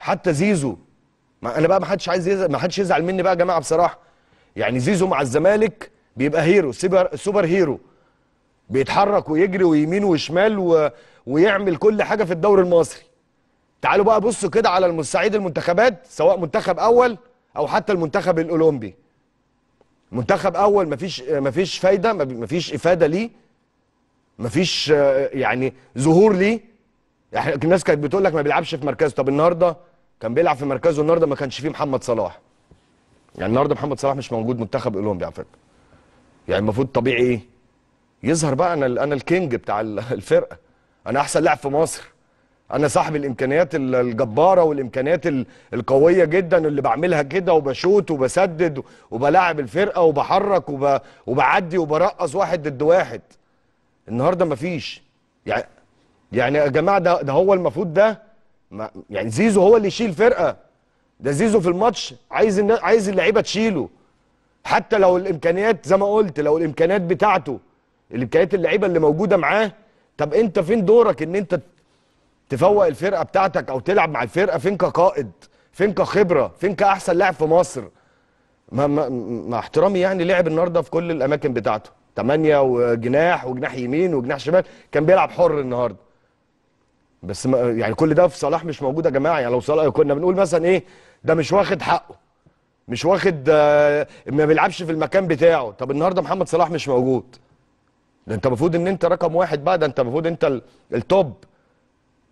حتى زيزو ما انا بقى ما حدش عايز يزعل ما حدش يزعل مني بقى يا جماعه بصراحه يعني زيزو مع الزمالك بيبقى هيرو سوبر سوبر هيرو بيتحرك ويجري ويمين وشمال و... ويعمل كل حاجه في الدوري المصري تعالوا بقى بصوا كده على المستعيد المنتخبات سواء منتخب اول او حتى المنتخب الاولمبي منتخب اول مفيش مفيش فايده مفيش افاده ليه مفيش يعني ظهور ليه الناس كانت بتقول لك ما بيلعبش في مركزه طب النهارده كان بيلعب في مركزه النهارده ما كانش فيه محمد صلاح يعني النهارده محمد صلاح مش موجود منتخب اولمبيا على فكره يعني المفروض طبيعي ايه يظهر بقى انا انا الكينج بتاع الفرقه انا احسن لاعب في مصر انا صاحب الامكانيات الجباره والامكانيات القويه جدا اللي بعملها كده وبشوت وبسدد وبلاعب الفرقه وبحرك وبعدي وبرقص واحد ضد واحد النهارده مفيش يعني يعني يا جماعه ده ده هو المفروض ده ما يعني زيزو هو اللي يشيل فرقه ده زيزو في الماتش عايز عايز اللعيبه تشيله حتى لو الامكانيات زي ما قلت لو الامكانيات بتاعته الامكانيات اللعيبه اللي موجوده معاه طب انت فين دورك ان انت تفوق الفرقه بتاعتك او تلعب مع الفرقه فين كقائد فين كخبره فين كاحسن لاعب في مصر ما, ما, ما احترامي يعني لعب النهارده في كل الاماكن بتاعته 8 وجناح وجناح يمين وجناح شمال كان بيلعب حر النهارده بس ما يعني كل ده في صلاح مش موجود يا جماعه يعني لو صلاح كنا بنقول مثلا ايه ده مش واخد حقه مش واخد آه، ما بيلعبش في المكان بتاعه طب النهارده محمد صلاح مش موجود ده انت المفروض ان انت رقم واحد بقى ده انت المفروض انت التوب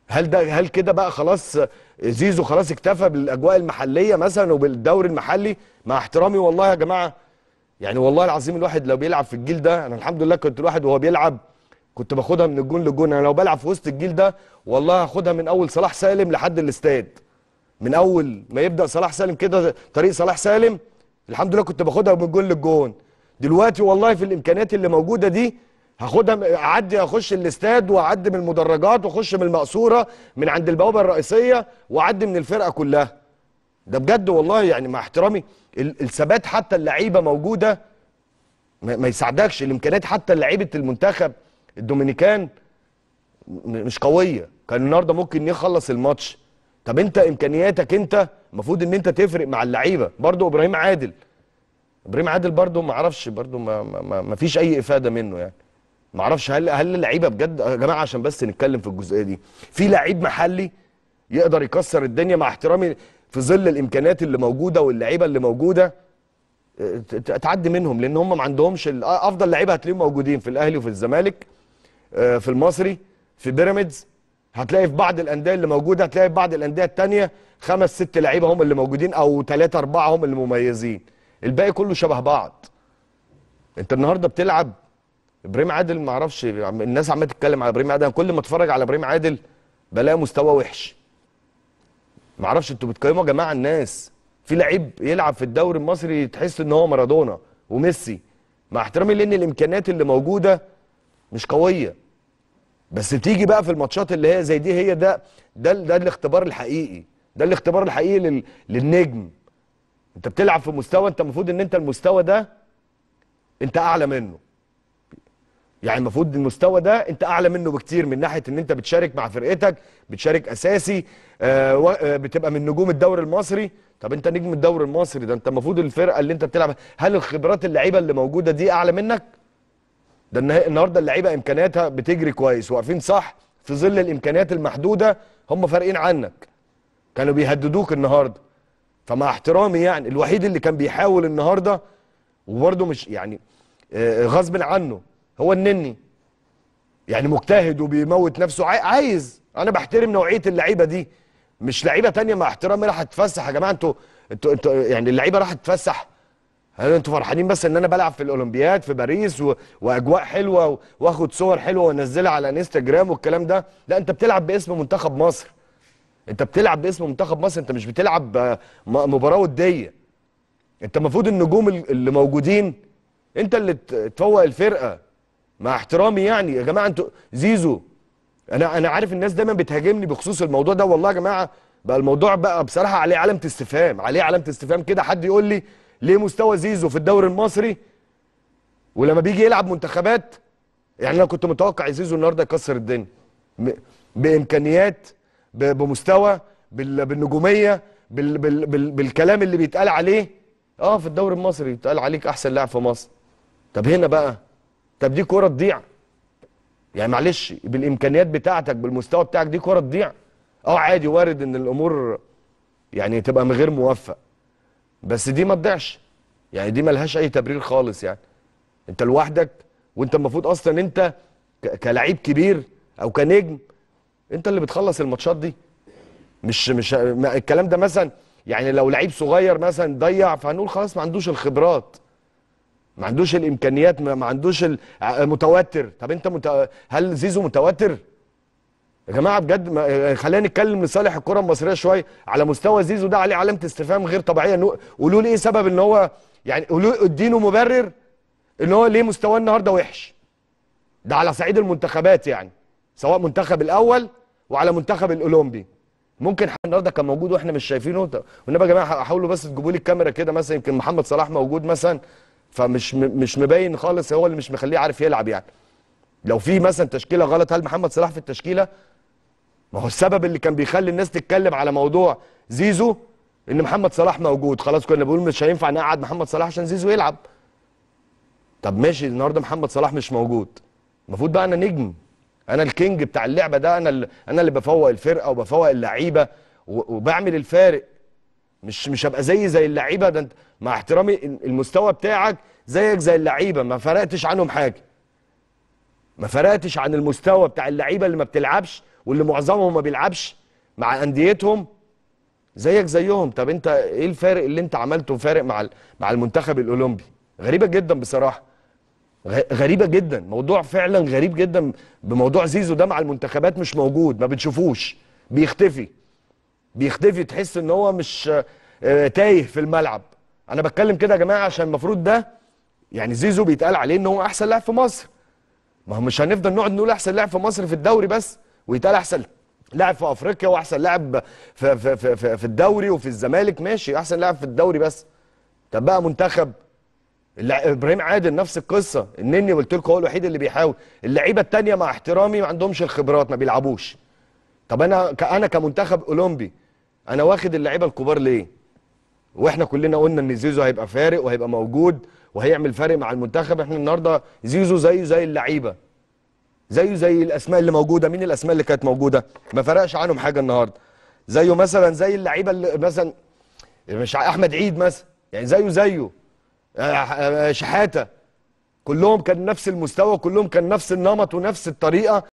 هل ده هل كده بقى خلاص آه، زيزو خلاص اكتفى بالاجواء المحليه مثلا وبالدوري المحلي مع احترامي والله يا جماعه يعني والله العظيم الواحد لو بيلعب في الجيل ده انا الحمد لله كنت الواحد وهو بيلعب كنت باخدها من الجون للجون انا لو بلعب في وسط الجيل ده والله هاخدها من اول صلاح سالم لحد الاستاد من اول ما يبدا صلاح سالم كده طريق صلاح سالم الحمد لله كنت باخدها من الجون للجون دلوقتي والله في الامكانيات اللي موجوده دي هاخدها اعدي اخش الاستاد واعدي من المدرجات واخش من المقصوره من عند البوابه الرئيسيه واعدي من الفرقه كلها ده بجد والله يعني مع احترامي الثبات حتى اللعيبه موجوده ما يساعدكش الامكانيات حتى لعيبه المنتخب الدومينيكان مش قويه كان النهارده ممكن يخلص الماتش طب انت امكانياتك انت المفروض ان انت تفرق مع اللعيبه برضو ابراهيم عادل ابراهيم عادل برضو ما اعرفش برضو ما, ما, ما فيش اي افاده منه يعني ما اعرفش هل هل اللعيبه بجد يا جماعه عشان بس نتكلم في الجزئيه دي في لعيب محلي يقدر يكسر الدنيا مع احترامي في ظل الامكانيات اللي موجوده واللعيبه اللي موجوده تعدي منهم لان هم ما عندهمش افضل لعيبه هتلاقيهم موجودين في الاهلي وفي الزمالك آه، في المصري في بيراميدز هتلاقي في بعض الانديه اللي موجوده هتلاقي في بعض الانديه الثانيه خمس ست لعيبه هم اللي موجودين او ثلاثه اربعه هم اللي مميزين الباقي كله شبه بعض انت النهارده بتلعب ابراهيم عادل ما اعرفش الناس عماله تتكلم على ابراهيم عادل انا كل ما اتفرج على ابراهيم عادل بلاقي مستوى وحش ما اعرفش انتوا بتقيموا يا جماعه الناس في لعيب يلعب في الدوري المصري تحس ان هو مارادونا وميسي مع احترامي لان الامكانيات اللي موجوده مش قويه بس تيجي بقى في الماتشات اللي هي زي دي هي ده ده ده الاختبار الحقيقي ده الاختبار الحقيقي لل... للنجم انت بتلعب في مستوى انت المفروض ان انت المستوى ده انت اعلى منه يعني المفروض المستوى ده انت اعلى منه بكتير من ناحيه ان انت بتشارك مع فرقتك بتشارك اساسي آه, آه، بتبقى من نجوم الدوري المصري طب انت نجم الدوري المصري ده انت المفروض الفرقه اللي انت بتلعب هل الخبرات اللعيبه اللي موجوده دي اعلى منك ده النهارده اللعيبه امكانياتها بتجري كويس واقفين صح في ظل الامكانيات المحدوده هم فارقين عنك كانوا بيهددوك النهارده فمع احترامي يعني الوحيد اللي كان بيحاول النهارده وبرده مش يعني آه، آه، غصب عنه هو النني يعني مجتهد وبيموت نفسه عايز انا بحترم نوعيه اللعيبه دي مش لعيبه تانية مع احترامي راح تفسح يا جماعه انتوا انتوا انتوا يعني اللعيبه راح تفسح هل انتوا فرحانين بس ان انا بلعب في الاولمبياد في باريس و... واجواء حلوه واخد صور حلوه وانزلها على انستجرام والكلام ده لا انت بتلعب باسم منتخب مصر انت بتلعب باسم منتخب مصر انت مش بتلعب مباراه وديه انت المفروض النجوم اللي موجودين انت اللي تفوق الفرقه مع احترامي يعني يا جماعه انتوا زيزو انا انا عارف الناس دايما بتهاجمني بخصوص الموضوع ده والله يا جماعه بقى الموضوع بقى بصراحه عليه علامه استفهام عليه علامه استفهام كده حد يقول لي ليه مستوى زيزو في الدوري المصري ولما بيجي يلعب منتخبات يعني انا كنت متوقع زيزو النهارده يكسر الدنيا بامكانيات بمستوى بالنجوميه بال بال بال بالكلام اللي بيتقال عليه اه في الدوري المصري بيتقال عليك احسن لاعب في مصر طب هنا بقى طب دي كوره تضيع يعني معلش بالامكانيات بتاعتك بالمستوى بتاعك دي كوره تضيع اه عادي وارد ان الامور يعني تبقى من غير موفق بس دي ما تضيعش يعني دي ملهاش اي تبرير خالص يعني انت لوحدك وانت المفروض اصلا انت كلعيب كبير او كنجم انت اللي بتخلص الماتشات دي مش مش الكلام ده مثلا يعني لو لعيب صغير مثلا ضيع فهنقول خلاص ما عندوش الخبرات ما عندوش الامكانيات ما عندوش آه، متوتر طب انت مت... هل زيزو متوتر يا جماعه بجد يعني خلينا نتكلم لصالح الكره المصريه شويه على مستوى زيزو ده عليه علامه استفهام غير طبيعيه قولوا لي ايه سبب ان هو يعني قولوا ادينه مبرر ان هو ليه مستواه النهارده وحش ده على صعيد المنتخبات يعني سواء منتخب الاول وعلى منتخب الاولمبي ممكن النهارده كان موجود واحنا مش شايفينه والنبي يا جماعه حاولوا بس تجيبوا لي الكاميرا كده مثلا يمكن محمد صلاح موجود مثلا فمش مش مبين خالص هو اللي مش مخليه عارف يلعب يعني لو في مثلا تشكيله غلط هل محمد صلاح في التشكيله ما هو السبب اللي كان بيخلي الناس تتكلم على موضوع زيزو ان محمد صلاح موجود خلاص كنا بنقول مش هينفع نقعد محمد صلاح عشان زيزو يلعب طب ماشي النهارده محمد صلاح مش موجود المفروض بقى انا نجم انا الكينج بتاع اللعبه ده انا اللي انا اللي بفوق الفرقه وبفوق اللعيبه وبعمل الفارق مش مش هبقى زي زي اللعيبه ده انت مع احترامي المستوى بتاعك زيك زي اللعيبه ما فرقتش عنهم حاجه ما فرقتش عن المستوى بتاع اللعيبه اللي ما بتلعبش واللي معظمهم ما بيلعبش مع انديتهم زيك زيهم طب انت ايه الفارق اللي انت عملته فارق مع مع المنتخب الاولمبي غريبه جدا بصراحه غريبه جدا موضوع فعلا غريب جدا بموضوع زيزو ده مع المنتخبات مش موجود ما بنشوفوش بيختفي بيختفي تحس ان هو مش آه، تايه في الملعب انا بتكلم كده يا جماعه عشان المفروض ده يعني زيزو بيتقال عليه ان هو احسن لاعب في مصر ما هو مش هنفضل نقعد نقول احسن لاعب في مصر في الدوري بس ويتقال احسن لاعب في افريقيا واحسن لاعب في, في, في, في, في الدوري وفي الزمالك ماشي احسن لاعب في الدوري بس طب بقى منتخب ابراهيم عادل نفس القصه النني قلت لكم هو الوحيد اللي بيحاول اللعيبه الثانيه مع احترامي ما عندهمش الخبرات ما بيلعبوش طب انا انا كمنتخب اولمبي انا واخد اللعيبه الكبار ليه واحنا كلنا قلنا ان زيزو هيبقى فارق وهيبقى موجود وهيعمل فارق مع المنتخب احنا النهارده زيزو زيه زي اللعيبه زيه زي الاسماء اللي موجوده مين الاسماء اللي كانت موجوده ما فرقش عنهم حاجه النهارده زيه مثلا زي اللعيبه اللي مثلا مش احمد عيد مثلا يعني زيه زيه آه، آه، شحاته كلهم كان نفس المستوى كلهم كان نفس النمط ونفس الطريقه